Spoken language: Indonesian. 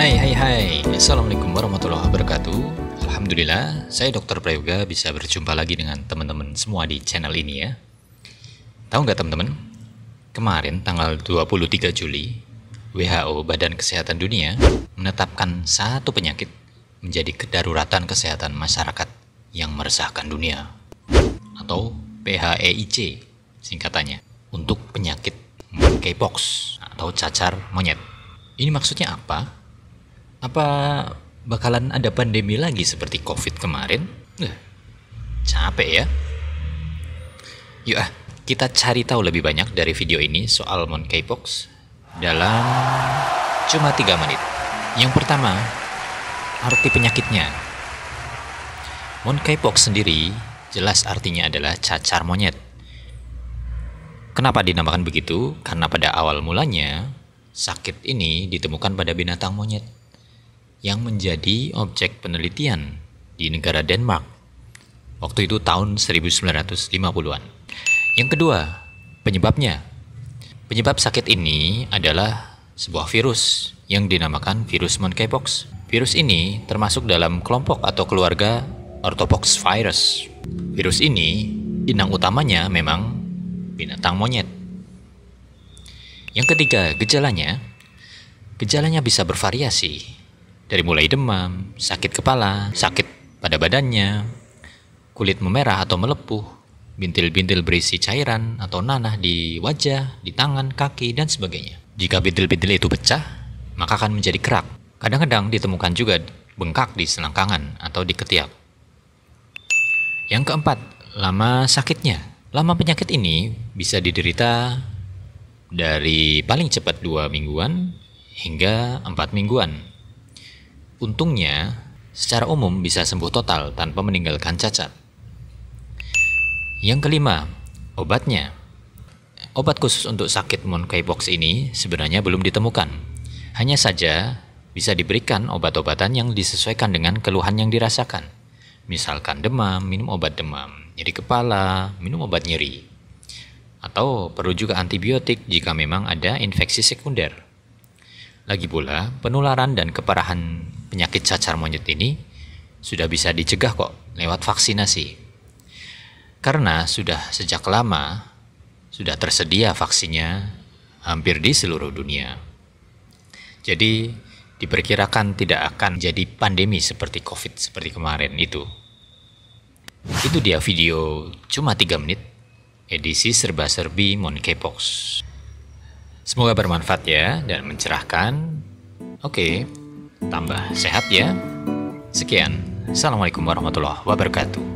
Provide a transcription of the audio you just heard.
Hai hai hai Assalamualaikum warahmatullahi wabarakatuh Alhamdulillah saya dokter Prayoga bisa berjumpa lagi dengan teman-teman semua di channel ini ya Tahu nggak teman-teman? Kemarin tanggal 23 Juli WHO Badan Kesehatan Dunia menetapkan satu penyakit menjadi kedaruratan kesehatan masyarakat yang meresahkan dunia atau PHEIC singkatannya untuk penyakit monkeypox atau cacar monyet. Ini maksudnya apa? Apa bakalan ada pandemi lagi seperti COVID kemarin? Eh, capek ya. Yuk ah, kita cari tahu lebih banyak dari video ini soal Monkeypox dalam cuma 3 menit. Yang pertama, arti penyakitnya. Monkeypox sendiri jelas artinya adalah cacar monyet. Kenapa dinamakan begitu? Karena pada awal mulanya sakit ini ditemukan pada binatang monyet yang menjadi objek penelitian di negara Denmark. Waktu itu tahun 1950-an. Yang kedua, penyebabnya. Penyebab sakit ini adalah sebuah virus yang dinamakan virus monkeypox. Virus ini termasuk dalam kelompok atau keluarga orthopox virus. Virus ini inang utamanya memang binatang monyet. Yang ketiga, gejalanya. Gejalanya bisa bervariasi, dari mulai demam, sakit kepala, sakit pada badannya, kulit memerah atau melepuh, bintil-bintil berisi cairan atau nanah di wajah, di tangan, kaki, dan sebagainya. Jika bintil-bintil itu pecah, maka akan menjadi kerak. Kadang-kadang ditemukan juga bengkak di selangkangan atau di ketiak. Yang keempat, lama sakitnya. Lama penyakit ini bisa diderita dari paling cepat dua mingguan hingga empat mingguan Untungnya, secara umum bisa sembuh total tanpa meninggalkan cacat. Yang kelima, obatnya. Obat khusus untuk sakit monkeypox ini sebenarnya belum ditemukan. Hanya saja, bisa diberikan obat-obatan yang disesuaikan dengan keluhan yang dirasakan. Misalkan demam, minum obat demam. Nyeri kepala, minum obat nyeri. Atau perlu juga antibiotik jika memang ada infeksi sekunder. Lagi pula, penularan dan keparahan penyakit cacar monyet ini sudah bisa dicegah kok lewat vaksinasi. Karena sudah sejak lama sudah tersedia vaksinnya hampir di seluruh dunia. Jadi diperkirakan tidak akan jadi pandemi seperti Covid seperti kemarin itu. Itu dia video cuma 3 menit edisi serba-serbi Monkeypox. Semoga bermanfaat ya dan mencerahkan. Oke, tambah sehat ya. Sekian. Assalamualaikum warahmatullahi wabarakatuh.